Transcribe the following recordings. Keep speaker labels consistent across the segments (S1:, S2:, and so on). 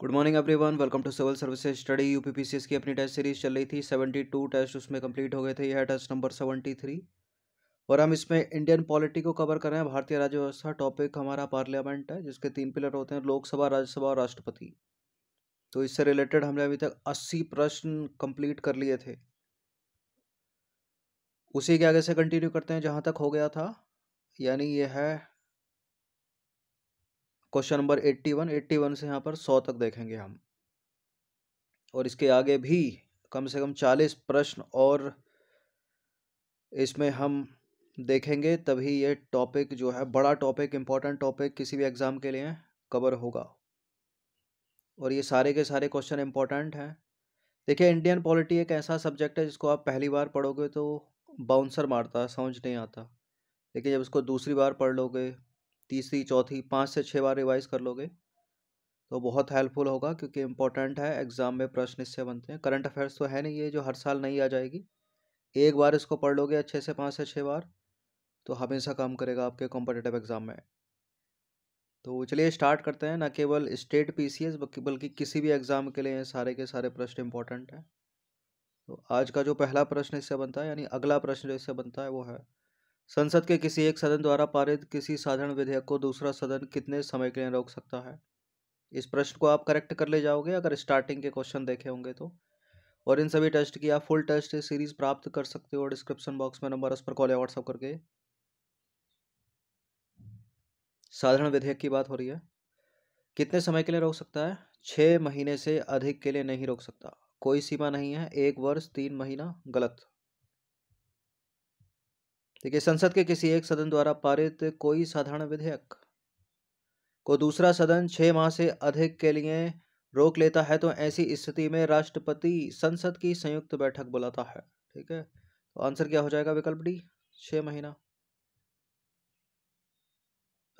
S1: Good morning everyone welcome to civil services study UPPCS की अपनी test series चल रही थी सेवेंटी टू टेस्ट उसमें कंप्लीट हो गए थे यह टेस्ट नंबर सेवेंटी थ्री और हम इसमें इंडियन पॉलिटी को कवर कर रहे हैं भारतीय राज्य व्यवस्था टॉपिक हमारा पार्लियामेंट है जिसके तीन पिलर होते हैं लोकसभा राज्यसभा और राष्ट्रपति तो इससे रिलेटेड हमने अभी तक अस्सी प्रश्न कम्प्लीट कर लिए थे उसी के आगे से कंटिन्यू करते हैं जहाँ तक हो गया था यानी यह है question number eighty one eighty one से यहाँ पर सौ तक देखेंगे हम और इसके आगे भी कम से कम चालीस प्रश्न और इसमें हम देखेंगे तभी ये टॉपिक जो है बड़ा टॉपिक इम्पॉर्टेंट टॉपिक किसी भी एग्ज़ाम के लिए कवर होगा और ये सारे के सारे क्वेश्चन इम्पॉर्टेंट हैं देखिए इंडियन पॉलिटी एक ऐसा सब्जेक्ट है जिसको आप पहली बार पढ़ोगे तो बाउंसर मारता है समझ नहीं आता लेकिन जब इसको दूसरी बार पढ़ लोगे तीसरी चौथी पाँच से छः बार रिवाइज़ कर लोगे तो बहुत हेल्पफुल होगा क्योंकि इम्पोर्टेंट है एग्ज़ाम में प्रश्न इससे बनते हैं करंट अफेयर्स तो है नहीं ये जो हर साल नहीं आ जाएगी एक बार इसको पढ़ लोगे अच्छे से पाँच से छः बार तो हमेशा काम करेगा आपके कॉम्पिटेटिव एग्ज़ाम में तो चलिए स्टार्ट करते हैं ना केवल स्टेट एस बल्कि किसी भी एग्ज़ाम के लिए सारे के सारे प्रश्न इंपॉर्टेंट हैं तो आज का जो पहला प्रश्न इससे बनता है यानी अगला प्रश्न जो इससे बनता है वो है संसद के किसी एक सदन द्वारा पारित किसी साधारण विधेयक को दूसरा सदन कितने समय के लिए रोक सकता है इस प्रश्न को आप करेक्ट कर ले जाओगे अगर स्टार्टिंग के क्वेश्चन देखे होंगे तो और इन सभी टेस्ट की आप फुल टेस्ट सीरीज प्राप्त कर सकते हो डिस्क्रिप्शन बॉक्स में नंबर उस पर कॉल या व्हाट्सअप करके साधारण विधेयक की बात हो रही है कितने समय के लिए रोक सकता है छः महीने से अधिक के लिए नहीं रोक सकता कोई सीमा नहीं है एक वर्ष तीन महीना गलत देखिए संसद के किसी एक सदन द्वारा पारित कोई साधारण विधेयक को दूसरा सदन छह माह से अधिक के लिए रोक लेता है तो ऐसी स्थिति में राष्ट्रपति संसद की संयुक्त बैठक बुलाता है ठीक है तो आंसर क्या हो जाएगा विकल्प डी छह महीना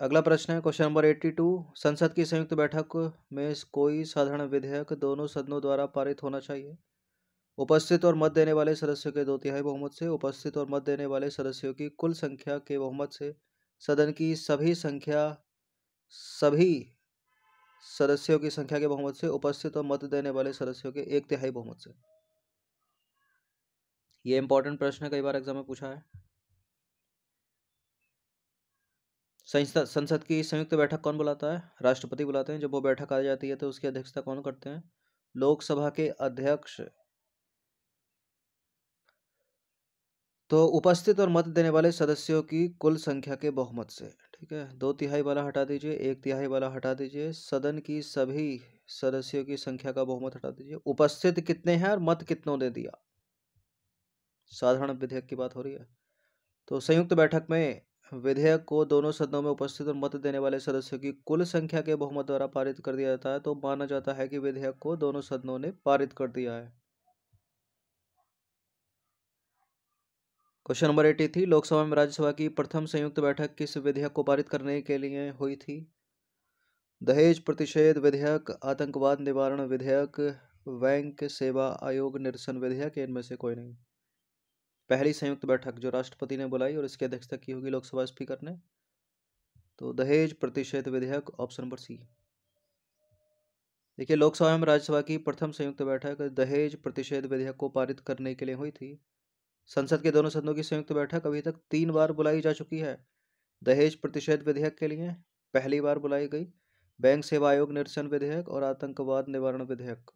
S1: अगला प्रश्न है क्वेश्चन नंबर एट्टी टू संसद की संयुक्त बैठक में कोई साधारण विधेयक दोनों सदनों द्वारा पारित होना चाहिए उपस्थित और मत देने वाले सदस्यों के दो तिहाई बहुमत से उपस्थित और मत देने वाले सदस्यों की कुल संख्या के बहुमत से सदन की सभी संख्या सभी सदस्यों की संख्या के बहुमत से उपस्थित और मत देने वाले सदस्यों के एक तिहाई बहुमत से ये इंपॉर्टेंट प्रश्न कई बार एग्जाम में पूछा है संसद की संयुक्त बैठक कौन बुलाता है राष्ट्रपति बुलाते हैं जब वो बैठक आ जाती है तो उसकी अध्यक्षता कौन करते हैं लोकसभा के अध्यक्ष तो उपस्थित और मत देने वाले सदस्यों की कुल संख्या के बहुमत से ठीक है दो तिहाई वाला हटा दीजिए एक तिहाई वाला हटा दीजिए सदन की सभी सदस्यों की संख्या का बहुमत हटा दीजिए उपस्थित कितने हैं और मत कितनों ने दिया साधारण विधेयक की बात हो रही है तो संयुक्त बैठक में विधेयक को दोनों सदनों में उपस्थित और मत देने वाले सदस्यों की कुल संख्या के बहुमत द्वारा पारित कर दिया जाता है तो माना जाता है कि विधेयक को दोनों सदनों ने पारित कर दिया है क्वेश्चन नंबर एटी थी लोकसभा में राज्यसभा की प्रथम संयुक्त बैठक किस विधेयक को पारित करने के लिए हुई थी दहेज प्रतिषेध विधेयक आतंकवाद निवारण विधेयक बैंक सेवा आयोग निरसन विधेयक इनमें से कोई नहीं पहली संयुक्त बैठक जो राष्ट्रपति ने बुलाई और इसकी अध्यक्षता की होगी लोकसभा स्पीकर ने तो दहेज प्रतिषेध विधेयक ऑप्शन नंबर सी देखिए लोकसभा में राज्यसभा की प्रथम संयुक्त बैठक दहेज प्रतिषेध विधेयक को पारित करने के लिए हुई थी संसद के दोनों सदनों की संयुक्त बैठक अभी तक तीन बार बुलाई जा चुकी है दहेज प्रतिषेध विधेयक के लिए पहली बार बुलाई गई बैंक सेवा आयोग निरसन विधेयक और आतंकवाद निवारण विधेयक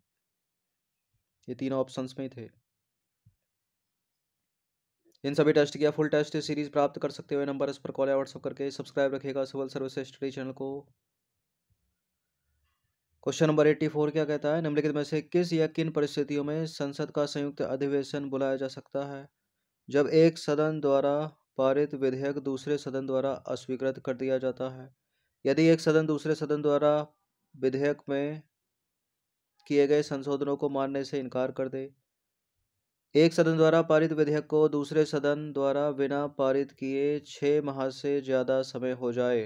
S1: ये तीनों ऑप्शंस में ही थे इन सभी टेस्ट किया फुल टेस्ट सीरीज प्राप्त कर सकते हुए नंबर इस पर कॉल या व्हाट्सअप करके सब्सक्राइब रखिएगा सिविल सर्विस स्टडी चैनल को क्वेश्चन नंबर एट्टी फोर क्या कहता है निम्नलिखित में से किस या किन परिस्थितियों में संसद का संयुक्त अधिवेशन बुलाया जा सकता है जब एक सदन द्वारा पारित विधेयक दूसरे सदन द्वारा अस्वीकृत कर दिया जाता है यदि एक सदन दूसरे सदन द्वारा विधेयक में किए गए संशोधनों को मानने से इनकार कर दे एक सदन द्वारा पारित विधेयक को दूसरे सदन द्वारा बिना पारित किए छः माह से ज़्यादा समय हो जाए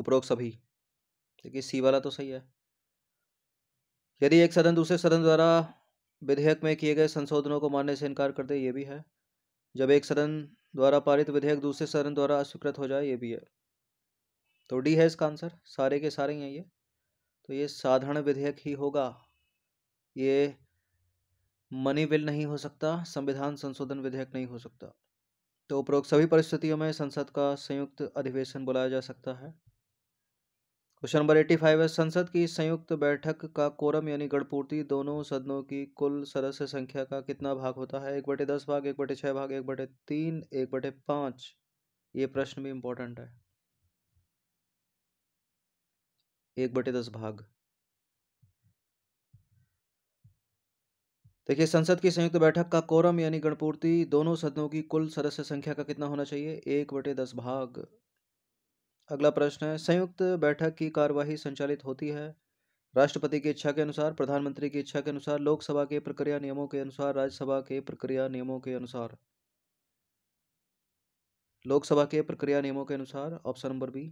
S1: उपरोक्त सभी देखिए सी वाला तो सही है यदि एक सदन दूसरे सदन द्वारा विधेयक में किए गए संशोधनों को मानने से इनकार कर दे ये भी है जब एक सदन द्वारा पारित विधेयक दूसरे सदन द्वारा अस्वीकृत हो जाए ये भी है तो डी है इसका आंसर सारे के सारे ही हैं ये तो ये साधारण विधेयक ही होगा ये मनी बिल नहीं हो सकता संविधान संशोधन विधेयक नहीं हो सकता तो उपरोक्त सभी परिस्थितियों में संसद का संयुक्त अधिवेशन बुलाया जा सकता है क्वेश्चन नंबर एट्टी फाइव है संसद की संयुक्त बैठक का कोरम यानी गणपूर्ति दोनों सदनों की कुल सदस्य संख्या का कितना भाग होता है एक बटे दस भाग एक बटे छः भाग एक बटे तीन एक बटे पाँच ये प्रश्न भी इम्पोर्टेंट है एक बटे दस भाग देखिए संसद की संयुक्त बैठक का कोरम यानी गणपूर्ति दोनों सदनों की कुल सदस्य संख्या का कितना होना चाहिए एक बटे दस भाग अगला प्रश्न है संयुक्त बैठक की कार्यवाही संचालित होती है राष्ट्रपति की इच्छा के अनुसार प्रधानमंत्री की इच्छा के अनुसार लोकसभा के प्रक्रिया नियमों के अनुसार राज्यसभा के प्रक्रिया नियमों के अनुसार लोकसभा के प्रक्रिया नियमों के अनुसार ऑप्शन नंबर बी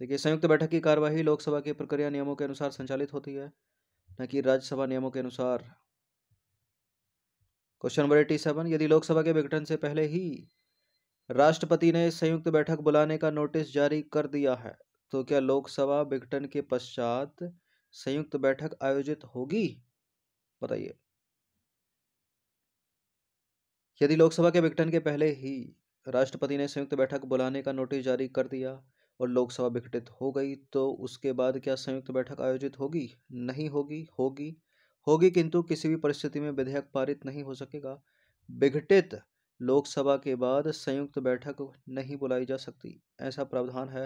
S1: देखिए संयुक्त बैठक की कार्यवाही लोकसभा के प्रक्रिया नियमों के अनुसार संचालित होती है न कि राज्यसभा नियमों के अनुसार क्वेश्चन नंबर एटी सेवन यदि लोकसभा के विघटन से पहले ही राष्ट्रपति ने संयुक्त बैठक बुलाने का नोटिस जारी कर दिया है तो क्या लोकसभा विघटन के पश्चात संयुक्त बैठक आयोजित होगी बताइए यदि लोकसभा के विघटन के पहले ही राष्ट्रपति ने संयुक्त बैठक बुलाने का नोटिस जारी कर दिया और लोकसभा विघटित हो गई तो उसके बाद क्या संयुक्त बैठक आयोजित होगी नहीं होगी होगी होगी किंतु किसी भी परिस्थिति में विधेयक पारित नहीं हो सकेगा विघटित लोकसभा के बाद संयुक्त बैठक नहीं बुलाई जा सकती ऐसा प्रावधान है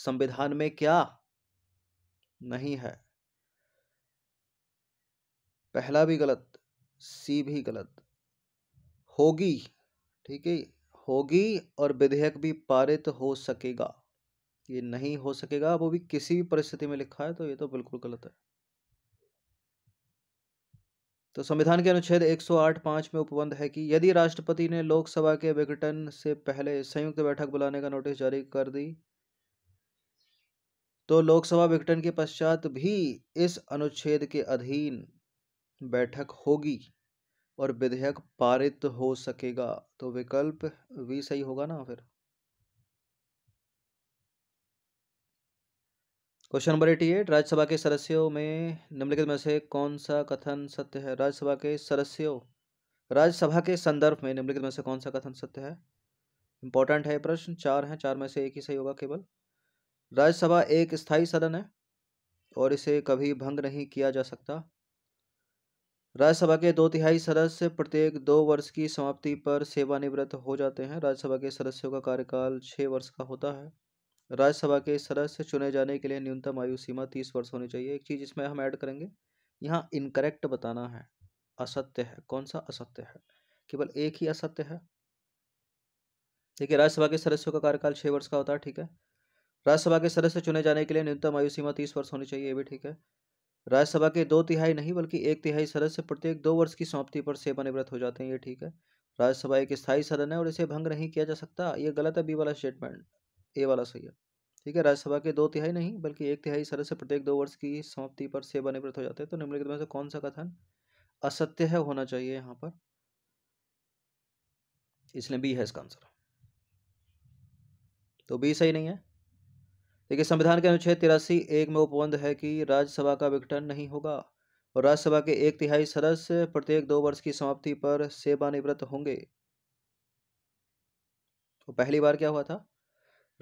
S1: संविधान में क्या नहीं है पहला भी गलत सी भी गलत होगी ठीक है होगी और विधेयक भी पारित हो सकेगा ये नहीं हो सकेगा वो भी किसी भी परिस्थिति में लिखा है तो ये तो बिल्कुल गलत है तो संविधान के अनुच्छेद 108 पांच में उपबंध है कि यदि राष्ट्रपति ने लोकसभा के विघटन से पहले संयुक्त बैठक बुलाने का नोटिस जारी कर दी तो लोकसभा विघटन के पश्चात भी इस अनुच्छेद के अधीन बैठक होगी और विधेयक पारित हो सकेगा तो विकल्प भी सही होगा ना फिर question number eighty eight Rajya Sabha के सदस्यों में निम्नलिखित में से कौन सा कथन सत्य है राज्यसभा के सदस्यों राज्यसभा के संदर्भ में निम्नलिखित में से कौन सा कथन सत्य है इंपॉर्टेंट है प्रश्न चार हैं चार में से एक ही सही होगा केवल राज्यसभा एक स्थायी सदन है और इसे कभी भंग नहीं किया जा सकता राज्यसभा के दो तिहाई सदस्य प्रत्येक दो वर्ष की समाप्ति पर सेवानिवृत्त हो जाते हैं राज्यसभा के सदस्यों का कार्यकाल छः वर्ष का होता है राज्यसभा के सदस्य चुने जाने के लिए न्यूनतम आयु सीमा तीस वर्ष होनी चाहिए एक चीज़ इसमें हम ऐड करेंगे यहाँ इनकरेक्ट बताना है असत्य है कौन सा असत्य है केवल एक ही असत्य है देखिए राज्यसभा के सदस्यों का कार्यकाल छः वर्ष का होता है ठीक है राज्यसभा के सदस्य चुने जाने के लिए न्यूनतम आयु सीमा तीस वर्ष होनी चाहिए ये भी ठीक है राज्यसभा के दो तिहाई नहीं बल्कि एक तिहाई सदस्य प्रत्येक दो वर्ष की समाप्ति पर सेवानिवृत्त हो जाते हैं ये ठीक है राज्यसभा एक स्थायी सदन है और इसे भंग नहीं किया जा सकता ये गलत है बी वाला स्टेटमेंट ए वाला सही है ठीक है राज्यसभा के दो तिहाई नहीं बल्कि एक तिहाई सदस्य प्रत्येक दो वर्ष की समाप्ति पर सेवानिवृत्त हो जाते हैं तो निम्नलिखित में से कौन सा कथन असत्य है होना चाहिए यहाँ पर इसलिए बी है इसका आंसर तो बी सही नहीं है देखिए संविधान के अनुच्छेद तिरासी एक में उपबंध है कि राज्यसभा का विघटन नहीं होगा और राज्यसभा के एक तिहाई सदस्य प्रत्येक दो वर्ष की समाप्ति पर सेवानिवृत्त होंगे तो पहली बार क्या हुआ था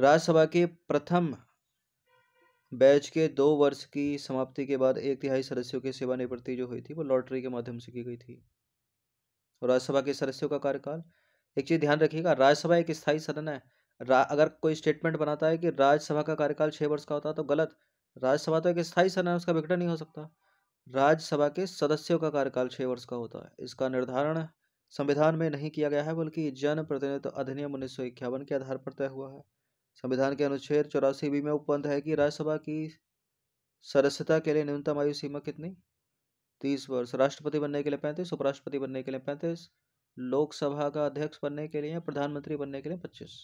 S1: राज्यसभा के प्रथम बैच के दो वर्ष की समाप्ति के बाद एक तिहाई सदस्यों की सेवानिवृत्ति जो हुई थी वो लॉटरी के माध्यम से की गई थी और राज्यसभा के सदस्यों का कार्यकाल एक चीज़ ध्यान रखिएगा राज्यसभा एक स्थायी सदन है अगर कोई स्टेटमेंट बनाता है कि राज्यसभा का कार्यकाल छह वर्ष का होता है तो गलत राज्यसभा तो एक स्थायी सदन है उसका विघटन नहीं हो सकता राज्यसभा के सदस्यों का कार्यकाल छः वर्ष का होता है इसका निर्धारण संविधान में नहीं किया गया है बल्कि जनप्रतिनिधित्व अधिनियम उन्नीस के आधार पर तय हुआ है संविधान के अनुच्छेद चौरासी बी में उपबंध है कि राज्यसभा की सदस्यता के लिए न्यूनतम आयु सीमा कितनी तीस वर्ष राष्ट्रपति बनने के लिए पैंतीस उपराष्ट्रपति बनने के लिए पैंतीस लोकसभा का अध्यक्ष बनने के लिए प्रधानमंत्री बनने के लिए पच्चीस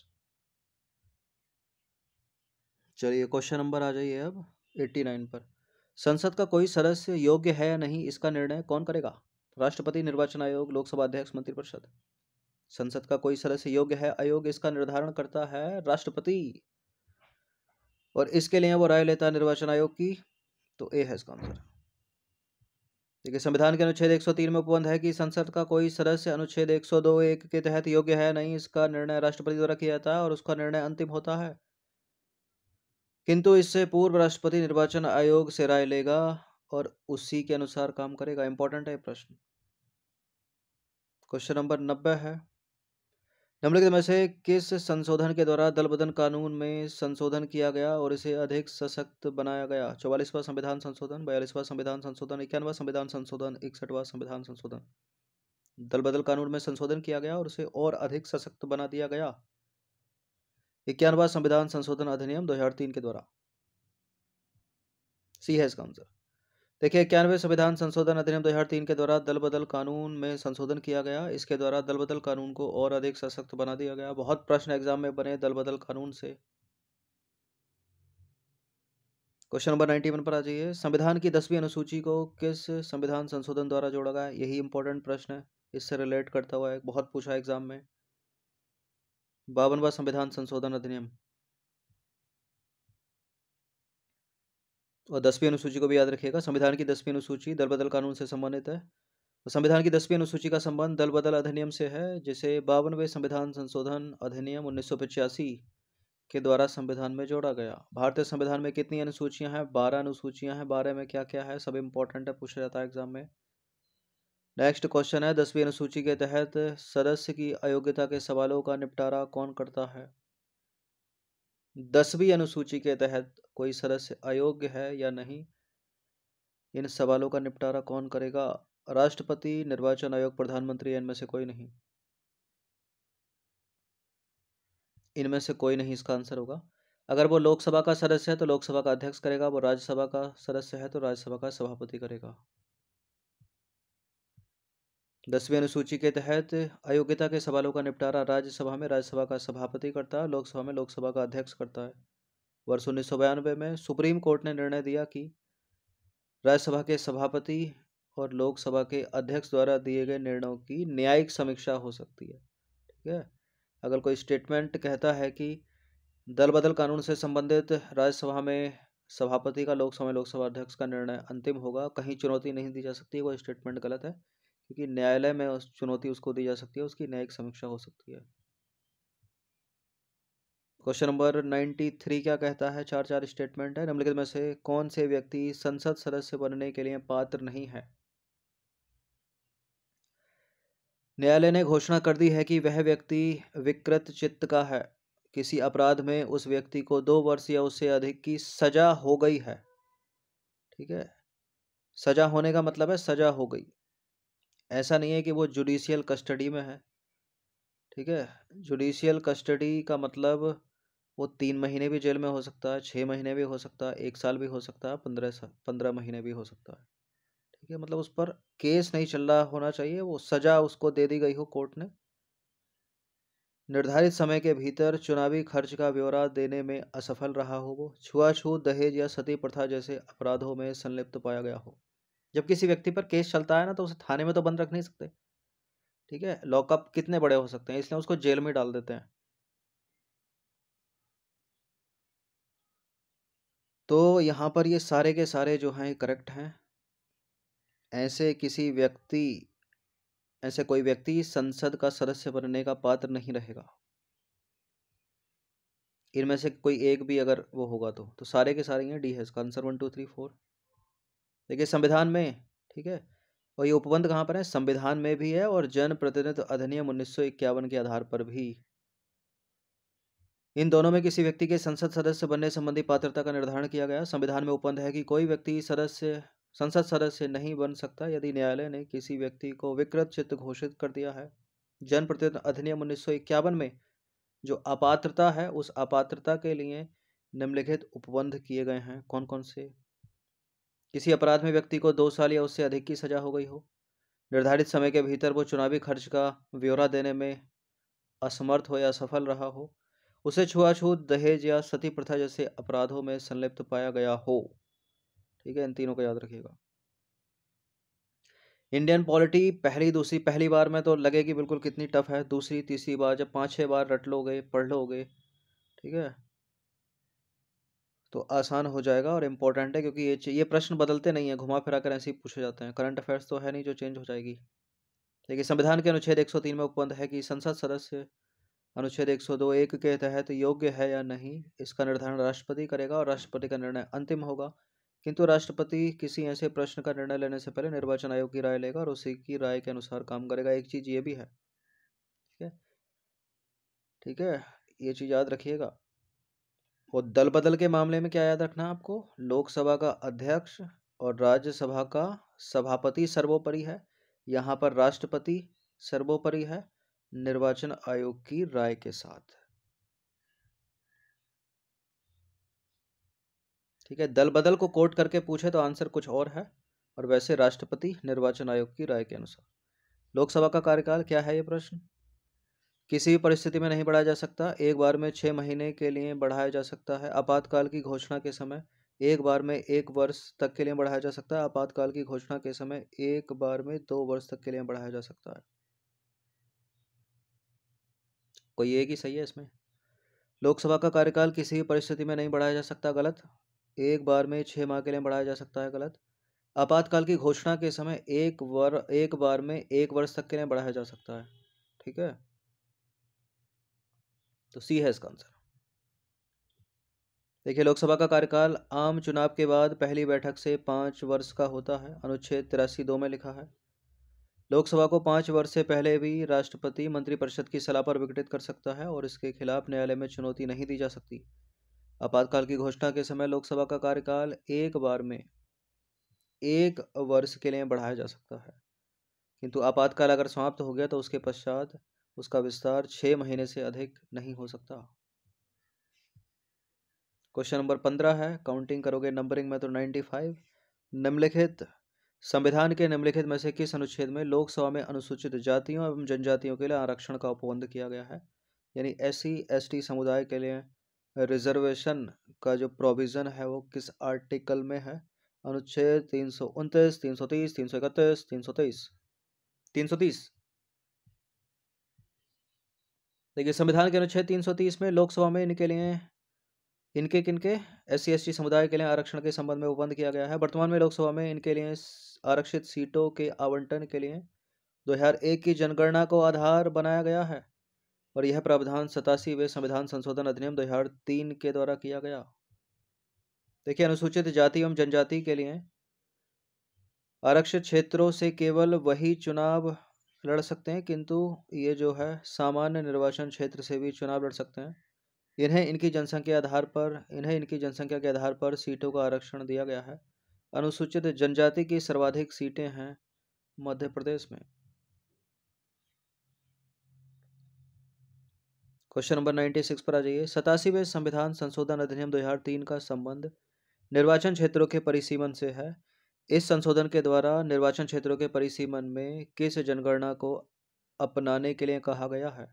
S1: चलिए क्वेश्चन नंबर आ जाइए अब एट्टी नाइन पर संसद का कोई सदस्य योग्य है या नहीं इसका निर्णय कौन करेगा राष्ट्रपति निर्वाचन आयोग लोकसभा अध्यक्ष मंत्रिपरिषद संसद का कोई सदस्य योग्य है अयोग्य इसका निर्धारण करता है राष्ट्रपति और इसके लिए वो राय लेता है निर्वाचन आयोग की तो ए है इसका आंसर देखिए संविधान के अनुच्छेद 103 में उपबंध है कि संसद का कोई सदस्य अनुच्छेद 102 एक के तहत योग्य है नहीं इसका निर्णय राष्ट्रपति द्वारा किया जाता है और उसका निर्णय अंतिम होता है किंतु इससे पूर्व राष्ट्रपति निर्वाचन आयोग से राय लेगा और उसी के अनुसार काम करेगा इंपॉर्टेंट है प्रश्न क्वेश्चन नंबर नब्बे है निम्नलिखित में से किस संशोधन के द्वारा दलबदल कानून में संशोधन किया गया और इसे अधिक सशक्त बनाया गया चौवालीसवां संविधान संशोधन बयालीसवां संविधान संशोधन इक्यानवा संविधान संशोधन इकसठवां संविधान संशोधन दलबदल कानून में संशोधन किया गया और उसे और अधिक सशक्त बना दिया गया इक्यानवा संविधान संशोधन अधिनियम दो के द्वारा सी है इसका आंसर देखिए इक्यानवे संविधान संशोधन अधिनियम दो हजार तीन के द्वारा दल बदल कानून में संशोधन किया गया इसके द्वारा दल बदल कानून को और अधिक सशक्त बना दिया गया बहुत प्रश्न एग्जाम में बने दल बदल कानून से क्वेश्चन नंबर नाइन्टी वन पर आ जाइए संविधान की दसवीं अनुसूची को किस संविधान संशोधन द्वारा जोड़ा गया यही इंपॉर्टेंट प्रश्न है इससे रिलेट करता हुआ है बहुत पूछा एग्जाम में बावनवा संविधान संशोधन अधिनियम और दसवीं अनुसूची को भी याद रखिएगा संविधान की दसवीं अनुसूची दल बदल कानून से संबंधित है संविधान की दसवीं अनुसूची का संबंध दल बदल अधिनियम से है जिसे बावनवे संविधान संशोधन अधिनियम उन्नीस के द्वारा संविधान में जोड़ा गया भारतीय संविधान में कितनी अनुसूचियां हैं बारह अनुसूचियां हैं बारह में क्या क्या है सब इम्पोर्टेंट है पूछा जाता है एग्जाम में नेक्स्ट क्वेश्चन है दसवीं अनुसूची के तहत सदस्य की अयोग्यता के सवालों का निपटारा कौन करता है दसवीं अनुसूची के तहत कोई सदस्य अयोग्य है या नहीं इन सवालों का निपटारा कौन करेगा राष्ट्रपति निर्वाचन आयोग प्रधानमंत्री इनमें से कोई नहीं इनमें से कोई नहीं इसका आंसर होगा अगर वो लोकसभा का सदस्य है तो लोकसभा का अध्यक्ष करेगा वो राज्यसभा का सदस्य है तो राज्यसभा का सभापति करेगा दसवीं अनुसूची के तहत अयोग्यता के सवालों का निपटारा राज्यसभा में राज्यसभा का सभापति करता है लोकसभा में लोकसभा का अध्यक्ष करता है वर्ष उन्नीस में सुप्रीम कोर्ट ने निर्णय दिया कि राज्यसभा के सभापति और लोकसभा के अध्यक्ष द्वारा दिए गए निर्णयों की न्यायिक समीक्षा हो सकती है ठीक है अगर कोई स्टेटमेंट कहता है कि दल बदल कानून से संबंधित राज्यसभा में सभापति का लोकसभा में लोकसभा अध्यक्ष का निर्णय अंतिम होगा कहीं चुनौती नहीं दी जा सकती वो स्टेटमेंट गलत है क्योंकि न्यायालय में उस चुनौती उसको दी जा सकती है उसकी न्यायिक समीक्षा हो सकती है क्वेश्चन नंबर नाइन्टी थ्री क्या कहता है चार चार स्टेटमेंट है निम्नलिखित में से कौन से व्यक्ति संसद सदस्य बनने के लिए पात्र नहीं है न्यायालय ने घोषणा कर दी है कि वह व्यक्ति विकृत चित्त का है किसी अपराध में उस व्यक्ति को दो वर्ष या उससे अधिक की सजा हो गई है ठीक है सजा होने का मतलब है सजा हो गई ऐसा नहीं है कि वो जुडिशियल कस्टडी में है ठीक है जुडिशियल कस्टडी का मतलब वो तीन महीने भी जेल में हो सकता है छः महीने भी हो सकता है एक साल भी हो सकता है पंद्रह साल पंद्रह महीने भी हो सकता है ठीक है मतलब उस पर केस नहीं चल रहा होना चाहिए वो सज़ा उसको दे दी गई हो कोर्ट ने निर्धारित समय के भीतर चुनावी खर्च का ब्यौरा देने में असफल रहा हो वो छुआछूत दहेज या सती प्रथा जैसे अपराधों में संलिप्त पाया गया हो जब किसी व्यक्ति पर केस चलता है ना तो उसे थाने में तो बंद रख नहीं सकते ठीक है लॉकअप कितने बड़े हो सकते हैं इसलिए उसको जेल में डाल देते हैं तो यहाँ पर ये सारे के सारे जो हैं करेक्ट हैं ऐसे किसी व्यक्ति ऐसे कोई व्यक्ति संसद का सदस्य बनने का पात्र नहीं रहेगा इनमें से कोई एक भी अगर वो होगा तो तो सारे के सारे हैं डी है इसका answer one two three four देखिए संविधान में ठीक है और ये उपबंध कहाँ पर है संविधान में भी है और जन प्रतिनिधित्व अधिनियम उन्नीस के आधार पर भी इन दोनों में किसी व्यक्ति के संसद सदस्य बनने संबंधी पात्रता का निर्धारण किया गया संविधान में उपबंध है कि कोई व्यक्ति सदस्य संसद सदस्य नहीं बन सकता यदि न्यायालय ने किसी व्यक्ति को विकृत चित्त घोषित कर दिया है जन प्रतिनिधित्व अधिनियम उन्नीस में जो अपात्रता है उस अपात्रता के लिए निम्नलिखित उपबंध किए गए हैं कौन कौन से किसी अपराध में व्यक्ति को दो साल या उससे अधिक की सजा हो गई हो निर्धारित समय के भीतर वो चुनावी खर्च का ब्यौरा देने में असमर्थ हो या असफल रहा हो उसे छुआछूत दहेज या सती प्रथा जैसे अपराधों में संलिप्त पाया गया हो ठीक है इन तीनों को याद रखिएगा इंडियन पॉलिटी पहली दूसरी पहली बार में तो लगेगी बिल्कुल कितनी टफ है दूसरी तीसरी बार जब पाँच छः बार रट लोगे पढ़ लोगे ठीक है तो आसान हो जाएगा और इम्पोर्टेंट है क्योंकि ये ये प्रश्न बदलते नहीं हैं घुमा फिरा कर ऐसे ही पूछे जाते हैं करंट अफेयर्स तो है नहीं जो चेंज हो जाएगी देखिए संविधान के अनुच्छेद 103 में उपबंध है कि संसद सदस्य अनुच्छेद 102 एक के तहत योग्य है या नहीं इसका निर्धारण राष्ट्रपति करेगा और राष्ट्रपति का निर्णय अंतिम होगा किंतु राष्ट्रपति किसी ऐसे प्रश्न का निर्णय लेने से पहले निर्वाचन आयोग की राय लेगा और उसी की राय के अनुसार काम करेगा एक चीज़ ये भी है ठीक है ठीक है ये चीज़ याद रखिएगा और दल बदल के मामले में क्या याद रखना आपको लोकसभा का अध्यक्ष और राज्यसभा का सभापति सर्वोपरि है यहाँ पर राष्ट्रपति सर्वोपरि है निर्वाचन आयोग की राय के साथ ठीक है दल बदल को कोट करके पूछे तो आंसर कुछ और है और वैसे राष्ट्रपति निर्वाचन आयोग की राय के अनुसार लोकसभा का कार्यकाल क्या है ये प्रश्न किसी भी परिस्थिति में नहीं बढ़ाया जा सकता एक बार में छः महीने के लिए बढ़ाया जा सकता है आपातकाल की घोषणा के समय एक बार में एक वर्ष तक के लिए बढ़ाया जा सकता है आपातकाल की घोषणा के समय एक बार में दो वर्ष तक के लिए बढ़ाया जा सकता है कोई एक ही सही है इसमें लोकसभा का कार्यकाल किसी भी परिस्थिति में नहीं बढ़ाया जा सकता गलत एक बार में छः माह के लिए बढ़ाया जा सकता है गलत आपातकाल की घोषणा के समय एक वर एक बार में एक वर्ष तक के लिए बढ़ाया जा सकता है ठीक है तो सी है इसका आंसर देखिए लोकसभा का कार्यकाल आम चुनाव के बाद पहली बैठक से पाँच वर्ष का होता है अनुच्छेद तिरासी दो में लिखा है लोकसभा को पाँच वर्ष से पहले भी राष्ट्रपति मंत्रिपरिषद की सलाह पर विघटित कर सकता है और इसके खिलाफ न्यायालय में चुनौती नहीं दी जा सकती आपातकाल की घोषणा के समय लोकसभा का कार्यकाल एक बार में एक वर्ष के लिए बढ़ाया जा सकता है किंतु आपातकाल अगर समाप्त हो गया तो उसके पश्चात उसका विस्तार छह महीने से अधिक नहीं हो सकता क्वेश्चन नंबर पंद्रह है काउंटिंग करोगे नंबरिंग में तो नाइन्टी फाइव निम्नलिखित संविधान के निम्नलिखित में से किस अनुच्छेद में लोकसभा में अनुसूचित जातियों एवं जनजातियों के लिए आरक्षण का उपबंध किया गया है यानी एस सी समुदाय के लिए रिजर्वेशन का जो प्रोविज़न है वो किस आर्टिकल में है अनुच्छेद तीन सौ उनतीस तीन सौ तीस तीन सौ इकतीस तीन सौ तेईस तीन सौ तीस देखिए संविधान के अनुच्छेद 330 में लोकसभा में इनके लिए इनके किनके एस सी समुदाय के लिए आरक्षण के संबंध में उपबंध किया गया है वर्तमान में लोकसभा में इनके लिए आरक्षित सीटों के आवंटन के लिए 2001 की जनगणना को आधार बनाया गया है और यह प्रावधान सतासीवें संविधान संशोधन अधिनियम तीन के द्वारा किया गया देखिए अनुसूचित जाति एवं जनजाति के लिए आरक्षित क्षेत्रों से केवल वही चुनाव लड़ सकते हैं किंतु ये जो है सामान्य निर्वाचन क्षेत्र से भी चुनाव लड़ सकते हैं इन्हें इनकी जनसंख्या आधार पर इन्हें इनकी जनसंख्या के आधार पर सीटों का आरक्षण दिया गया है अनुसूचित जनजाति की सर्वाधिक सीटें हैं मध्य प्रदेश में क्वेश्चन नंबर नाइन्टी सिक्स पर आ जाइए सतासीवें संविधान संशोधन अधिनियम दो हजार तीन का संबंध निर्वाचन क्षेत्रों के परिसीमन से है इस संशोधन के द्वारा निर्वाचन क्षेत्रों के परिसीमन में किस जनगणना को अपनाने के लिए कहा गया है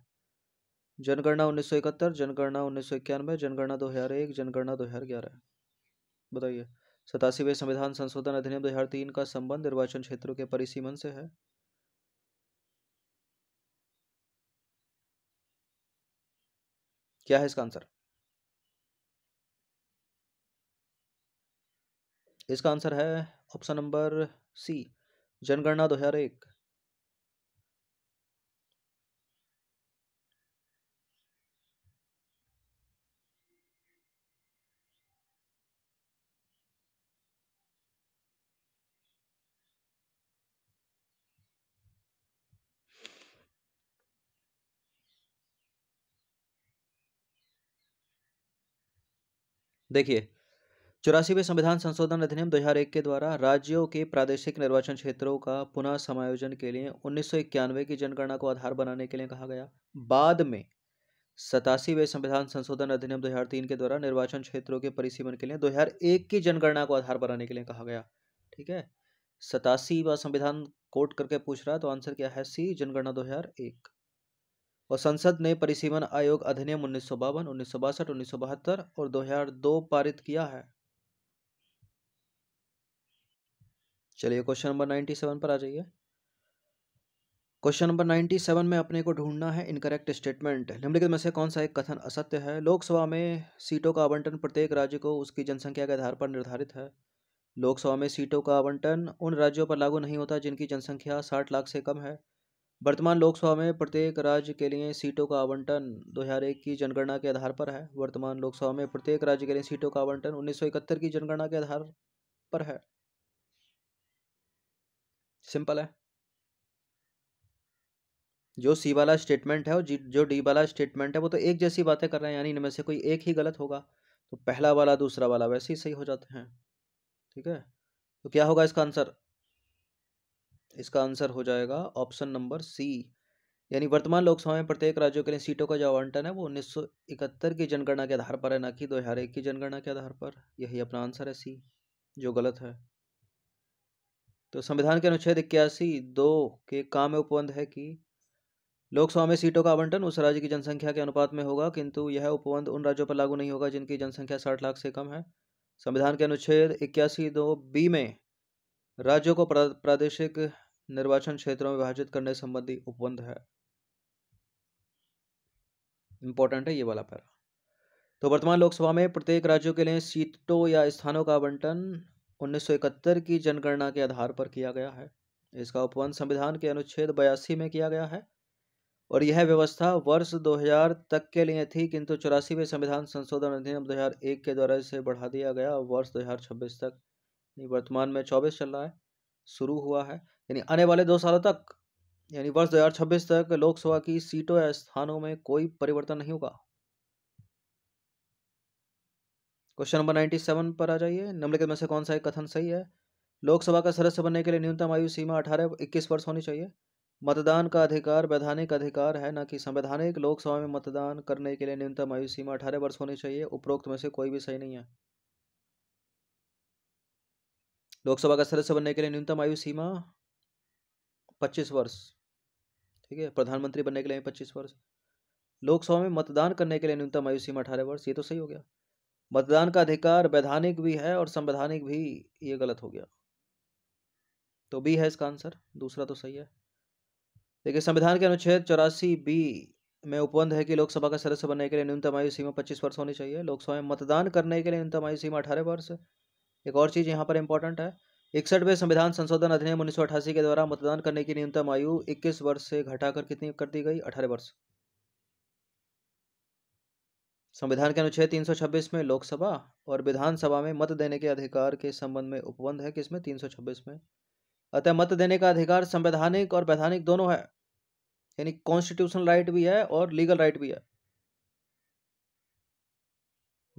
S1: जनगणना 1971, जनगणना उन्नीस जनगणना 2001, जनगणना 2011 बताइए सतासीवें संविधान संशोधन अधिनियम 2003 का संबंध निर्वाचन क्षेत्रों के परिसीमन से है क्या है इसका आंसर इसका आंसर है ऑप्शन नंबर सी जनगणना दो हजार एक देखिए चौरासीवें संविधान संशोधन अधिनियम 2001 के द्वारा राज्यों के प्रादेशिक निर्वाचन क्षेत्रों का पुनः समायोजन के लिए उन्नीस की जनगणना को आधार बनाने के लिए कहा गया बाद में सतासीवें संविधान संशोधन अधिनियम 2003 के द्वारा निर्वाचन क्षेत्रों के परिसीमन के लिए 2001 की जनगणना को आधार बनाने के लिए कहा गया ठीक है सतासी व संविधान कोट करके पूछ रहा तो आंसर क्या है सी जनगणना 2001 और संसद ने परिसीमन आयोग अधिनियम उन्नीस सौ बावन उन्नीस सौ बासठ उन्नीस सौ बहत्तर और दो हजार दो पारित किया है चलिए क्वेश्चन नंबर नाइन्टी सेवन पर आ जाइए क्वेश्चन नंबर नाइन्टी सेवन में अपने को ढूंढना है इनकरेक्ट स्टेटमेंट निम्नलिखित में से कौन सा एक कथन असत्य है लोकसभा में सीटों का आवंटन प्रत्येक राज्य को उसकी जनसंख्या के आधार पर निर्धारित है लोकसभा में सीटों का आवंटन उन राज्यों पर लागू नहीं होता जिनकी जनसंख्या साठ लाख से कम है वर्तमान लोकसभा में प्रत्येक राज्य के लिए सीटों का आवंटन दो की जनगणना के आधार पर है वर्तमान लोकसभा में प्रत्येक राज्य के लिए सीटों का आवंटन उन्नीस की जनगणना के आधार पर है सिंपल है जो सी वाला स्टेटमेंट है और जो डी वाला स्टेटमेंट है वो तो एक जैसी बातें कर रहे हैं यानी इनमें से कोई एक ही गलत होगा तो पहला वाला दूसरा वाला वैसे ही सही हो जाते हैं ठीक है तो क्या होगा इसका आंसर इसका आंसर हो जाएगा ऑप्शन नंबर सी यानी वर्तमान लोकसभा में प्रत्येक राज्यों के लिए सीटों का जो आवंटन है वो उन्नीस की जनगणना के आधार पर है ना कि दो की जनगणना के आधार पर यही अपना आंसर है सी जो गलत है तो संविधान के अनुच्छेद इक्यासी दो के काम में उपबंध है कि लोकसभा में सीटों का आवंटन उस राज्य की जनसंख्या के अनुपात में होगा किंतु यह उपबंध उन राज्यों पर लागू नहीं होगा जिनकी जनसंख्या साठ लाख से कम है संविधान के अनुच्छेद इक्यासी दो बी में राज्यों को प्रादेशिक निर्वाचन क्षेत्रों में विभाजित करने संबंधी उपबंध है इंपॉर्टेंट है ये वाला पैरा तो वर्तमान लोकसभा में प्रत्येक राज्यों के लिए सीटों या स्थानों का आवंटन 1971 की जनगणना के आधार पर किया गया है इसका उपवन संविधान के अनुच्छेद बयासी में किया गया है और यह व्यवस्था वर्ष 2000 तक के लिए थी किंतु चौरासीवें संविधान संशोधन अधिनियम 2001 के द्वारा इसे बढ़ा दिया गया वर्ष 2026 तक वर्तमान में 24 चल रहा है शुरू हुआ है यानी आने वाले दो सालों तक यानी वर्ष 2026 तक लोकसभा की सीटों या स्थानों में कोई परिवर्तन नहीं होगा क्वेश्चन नंबर नाइन्टी सेवन पर आ जाइए निम्नलिखित में से कौन सा एक कथन सही है लोकसभा का सदस्य बनने के लिए न्यूनतम आयु सीमा अठारह इक्कीस वर्ष होनी चाहिए मतदान का अधिकार वैधानिक अधिकार है ना कि संवैधानिक लोकसभा में मतदान करने के लिए न्यूनतम आयु सीमा अठारह वर्ष होनी चाहिए उपरोक्त में से कोई भी सही नहीं है लोकसभा का सदस्य बनने के लिए न्यूनतम आयु सीमा पच्चीस वर्ष ठीक है प्रधानमंत्री बनने के लिए पच्चीस वर्ष लोकसभा में मतदान करने के लिए न्यूनतम आयु सीमा अठारह वर्ष ये तो सही हो गया मतदान का अधिकार वैधानिक भी है और संवैधानिक भी ये गलत हो गया तो बी है इसका आंसर दूसरा तो सही है देखिए संविधान के अनुच्छेद चौरासी बी में उपबंध है कि लोकसभा का सदस्य बनने के लिए न्यूनतम आयु सीमा पच्चीस वर्ष होनी चाहिए लोकसभा में मतदान करने के लिए न्यूनतम आयु सीमा अठारह वर्ष एक और चीज़ यहाँ पर इंपॉर्टेंट है इकसठवें संविधान संशोधन अधिनियम उन्नीस के द्वारा मतदान करने की न्यूनतम आयु इक्कीस वर्ष से घटाकर कितनी कर दी गई अठारह वर्ष संविधान के अनुच्छेद 326 में लोकसभा और विधानसभा में मत देने के अधिकार के संबंध में उपबंध है किसमें 326 में अतः मत देने का अधिकार संवैधानिक और वैधानिक दोनों है यानी कॉन्स्टिट्यूशनल राइट भी है और लीगल राइट भी है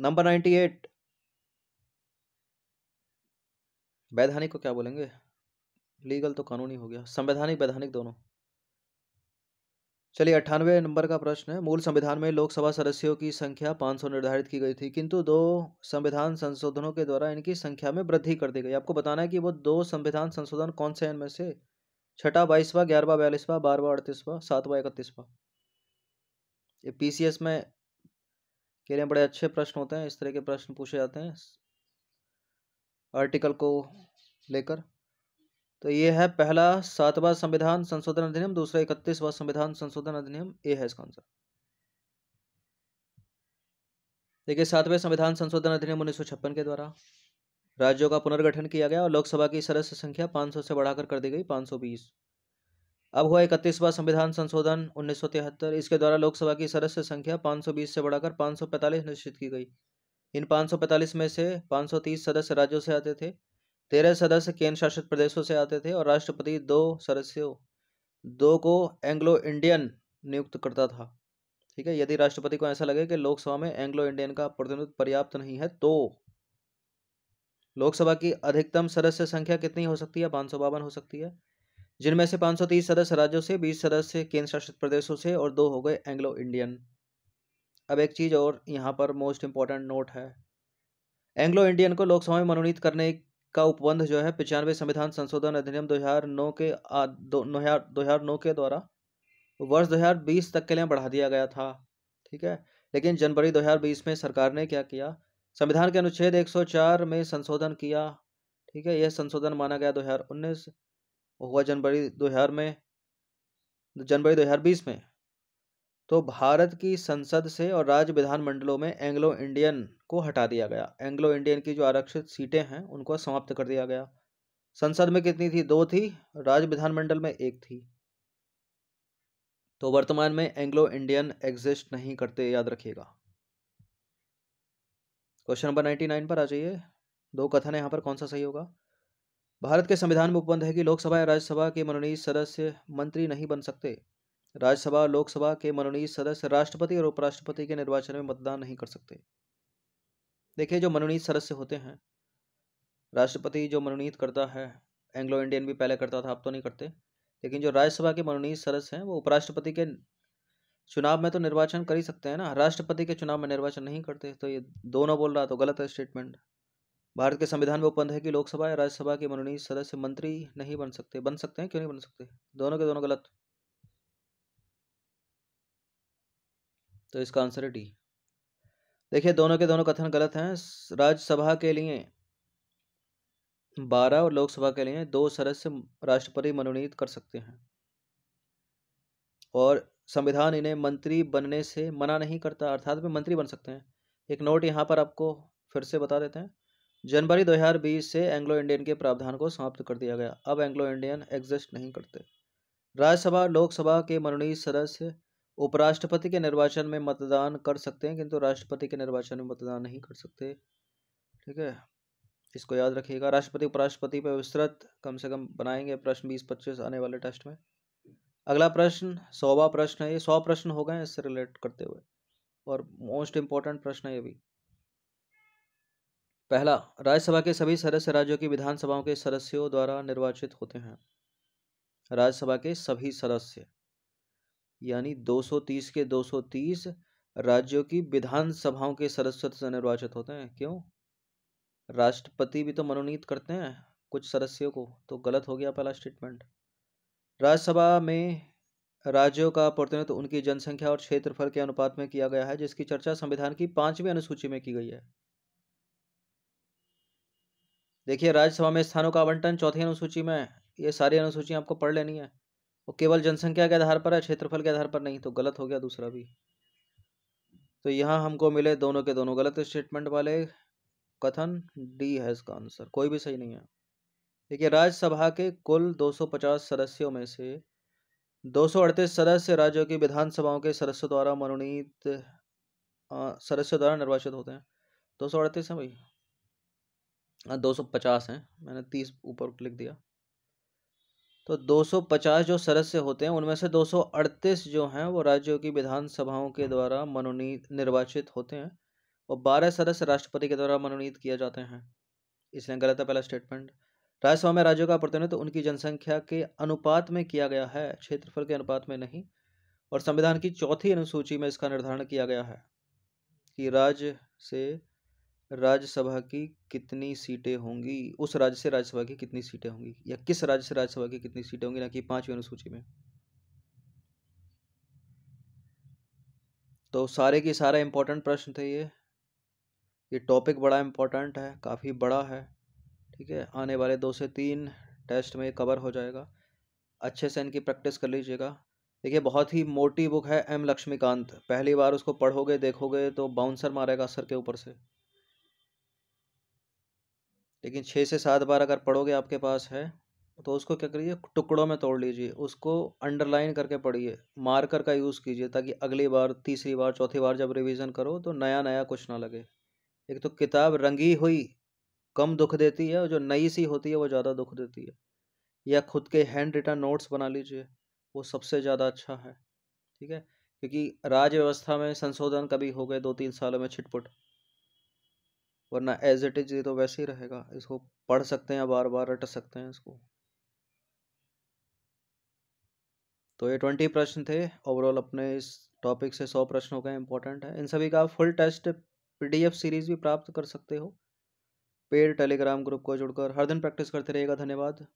S1: नंबर नाइन्टी एट वैधानिक को क्या बोलेंगे लीगल तो कानूनी हो गया संवैधानिक वैधानिक दोनों चलिए अट्ठानवे नंबर का प्रश्न है मूल संविधान में लोकसभा सदस्यों की संख्या 500 निर्धारित की गई थी किंतु दो संविधान संशोधनों के द्वारा इनकी संख्या में वृद्धि कर दी गई आपको बताना है कि वो दो संविधान संशोधन कौन से हैं इनमें से छठा बाईसवा ग्यारहवा बयालीसवा बारहवा अड़तीसवा सातवा इकतीसवा ये पी में के लिए बड़े अच्छे प्रश्न होते हैं इस तरह के प्रश्न पूछे जाते हैं आर्टिकल को लेकर तो ये है पहला सातवां संविधान संशोधन अधिनियम दूसरा इकतीसवां संविधान संशोधन अधिनियम ए है इसका आंसर देखिए सातवें संविधान संशोधन अधिनियम उन्नीस के द्वारा राज्यों का पुनर्गठन किया गया और लोकसभा की सदस्य संख्या 500 से बढ़ाकर कर दी गई 520 अब हुआ इकतीसवां संविधान संशोधन उन्नीस इसके द्वारा लोकसभा की सदस्य संख्या 520 से बढ़ाकर 545 निश्चित की गई इन 545 में से 530 सदस्य राज्यों से आते थे तेरह सदस्य केंद्र शासित प्रदेशों से आते थे और राष्ट्रपति दो सदस्यों दो को एंग्लो इंडियन नियुक्त करता था ठीक है यदि राष्ट्रपति को ऐसा लगे कि लोकसभा में एंग्लो इंडियन का प्रतिनिधित्व पर्याप्त नहीं है तो लोकसभा की अधिकतम सदस्य संख्या कितनी हो सकती है पाँच सौ बावन हो सकती है जिनमें से सौ तीस सदस्य राज्यों से बीस सदस्य केंद्र शासित प्रदेशों से और दो हो गए एंग्लो इंडियन अब एक चीज़ और यहाँ पर मोस्ट इम्पॉर्टेंट नोट है एंग्लो इंडियन को लोकसभा में मनोनीत करने का उपबंध जो है पचानवे संविधान संशोधन अधिनियम दो हजार नौ के दो हजार नौ के द्वारा वर्ष दो हजार बीस तक के लिए बढ़ा दिया गया था ठीक है लेकिन जनवरी दो हजार बीस में सरकार ने क्या किया संविधान के अनुच्छेद एक सौ चार में संशोधन किया ठीक है यह संशोधन माना गया दो हजार उन्नीस हुआ जनवरी दो हज़ार में जनवरी दो हजार बीस में तो भारत की संसद से और राज्य विधानमंडलों में एंग्लो इंडियन को हटा दिया गया एंग्लो इंडियन की जो आरक्षित सीटें हैं उनको समाप्त कर दिया गया संसद में कितनी थी दो थी राज्य विधानमंडल में एक थी तो वर्तमान में एंग्लो इंडियन एग्जिस्ट नहीं करते याद रखिएगा क्वेश्चन नंबर नाइन्टी नाइन पर आ जाइए दो कथन है यहाँ पर कौन सा सही होगा भारत के संविधान में उपबंध है कि लोकसभा या राज्यसभा के मनोनीत सदस्य मंत्री नहीं बन सकते राज्यसभा लोकसभा के मनोनीत सदस्य राष्ट्रपति और उपराष्ट्रपति के निर्वाचन में मतदान नहीं कर सकते देखिए जो मनोनीत सदस्य होते हैं राष्ट्रपति जो मनोनीत करता है एंग्लो इंडियन भी पहले करता था अब तो नहीं करते लेकिन जो राज्यसभा के मनोनीत सदस्य हैं वो उपराष्ट्रपति के चुनाव में तो निर्वाचन कर ही सकते हैं ना राष्ट्रपति के चुनाव में निर्वाचन नहीं करते तो ये दोनों बोल रहा तो गलत है स्टेटमेंट भारत के संविधान में उपबंध है कि लोकसभा या राज्यसभा के मनोनीत सदस्य मंत्री नहीं बन सकते बन सकते हैं क्यों नहीं बन सकते दोनों के दोनों गलत तो इसका आंसर है डी देखिए दोनों के दोनों कथन गलत हैं राज्यसभा के लिए बारह और लोकसभा के लिए दो सदस्य राष्ट्रपति मनोनीत कर सकते हैं और संविधान इन्हें मंत्री बनने से मना नहीं करता अर्थात वे मंत्री बन सकते हैं एक नोट यहाँ पर आपको फिर से बता देते हैं जनवरी 2020 से एंग्लो इंडियन के प्रावधान को समाप्त कर दिया गया अब एंग्लो इंडियन एग्जिस्ट नहीं करते राज्यसभा लोकसभा के मनोनीत सदस्य उपराष्ट्रपति के निर्वाचन में मतदान कर सकते हैं किंतु राष्ट्रपति के निर्वाचन में मतदान नहीं कर सकते ठीक है इसको याद रखिएगा राष्ट्रपति उपराष्ट्रपति पर विस्तृत कम से कम बनाएंगे प्रश्न बीस पच्चीस आने वाले टेस्ट में अगला प्रश्न सौवा प्रश्न है ये सौ प्रश्न हो गए इससे रिलेट करते हुए और मोस्ट इम्पॉर्टेंट प्रश्न है ये भी पहला राज्यसभा के सभी सदस्य राज्यों की विधानसभाओं के सदस्यों द्वारा निर्वाचित होते हैं राज्यसभा के सभी सदस्य यानी 230 के 230 राज्यों की विधानसभाओं के सदस्य से निर्वाचित होते हैं क्यों राष्ट्रपति भी तो मनोनीत करते हैं कुछ सदस्यों को तो गलत हो गया पहला स्टेटमेंट राज्यसभा में राज्यों का प्रतिनिधित्व उनकी जनसंख्या और क्षेत्रफल के अनुपात में किया गया है जिसकी चर्चा संविधान की पांचवी अनुसूची में की गई है देखिए राज्यसभा में स्थानों का आवंटन चौथी अनुसूची में ये सारी अनुसूचियाँ आपको पढ़ लेनी है वो केवल जनसंख्या के आधार पर है क्षेत्रफल के आधार पर नहीं तो गलत हो गया दूसरा भी तो यहाँ हमको मिले दोनों के दोनों गलत स्टेटमेंट वाले कथन डी है इसका आंसर कोई भी सही नहीं है देखिए राज्यसभा के कुल 250 सदस्यों में से 238 सदस्य राज्यों की विधानसभाओं के सदस्यों द्वारा मनोनीत सदस्यों द्वारा निर्वाचित होते हैं दो सौ अड़तीस हैं भाई हाँ, दो सौ पचास हैं मैंने तीस ऊपर लिख दिया तो 250 जो सदस्य होते हैं उनमें से 238 जो हैं वो राज्यों की विधानसभाओं के हम्म। द्वारा मनोनीत निर्वाचित होते हैं और बारह सदस्य राष्ट्रपति के द्वारा मनोनीत किए जाते हैं इसलिए गलत है पहला स्टेटमेंट राज्यसभा में राज्यों का प्रतिनिधित्व तो उनकी जनसंख्या के अनुपात में किया गया है क्षेत्रफल के अनुपात में नहीं और संविधान की चौथी अनुसूची में इसका निर्धारण किया गया है कि राज्य से राज्यसभा की कितनी सीटें होंगी उस राज्य से राज्यसभा की कितनी सीटें होंगी या किस राज्य से राज्यसभा की कितनी सीटें होंगी ना कि पांचवी अनुसूची में तो सारे के सारे इम्पोर्टेंट प्रश्न थे ये ये टॉपिक बड़ा इम्पोर्टेंट है काफ़ी बड़ा है ठीक है आने वाले दो से तीन टेस्ट में कवर हो जाएगा अच्छे से इनकी प्रैक्टिस कर लीजिएगा देखिए बहुत ही मोटी बुक है एम लक्ष्मीकांत पहली बार उसको पढ़ोगे देखोगे तो बाउंसर मारेगा सर के ऊपर से लेकिन छः से सात बार अगर पढ़ोगे आपके पास है तो उसको क्या करिए टुकड़ों में तोड़ लीजिए उसको अंडरलाइन करके पढ़िए मार्कर का यूज़ कीजिए ताकि अगली बार तीसरी बार चौथी बार जब रिवीजन करो तो नया नया कुछ ना लगे एक तो किताब रंगी हुई कम दुख देती है और जो नई सी होती है वो ज़्यादा दुख देती है या खुद के हैंड रिटन नोट्स बना लीजिए वो सबसे ज़्यादा अच्छा है ठीक है क्योंकि राज्य व्यवस्था में संशोधन कभी हो गए दो तीन सालों में छिटपुट वरना एज इट इज ये तो वैसे ही रहेगा इसको पढ़ सकते हैं बार बार रट सकते हैं इसको तो ये ट्वेंटी प्रश्न थे ओवरऑल अपने इस टॉपिक से सौ प्रश्नों का इंपॉर्टेंट है इन सभी का फुल टेस्ट पीडीएफ सीरीज भी प्राप्त कर सकते हो पेड टेलीग्राम ग्रुप को जुड़कर हर दिन प्रैक्टिस करते रहेगा धन्यवाद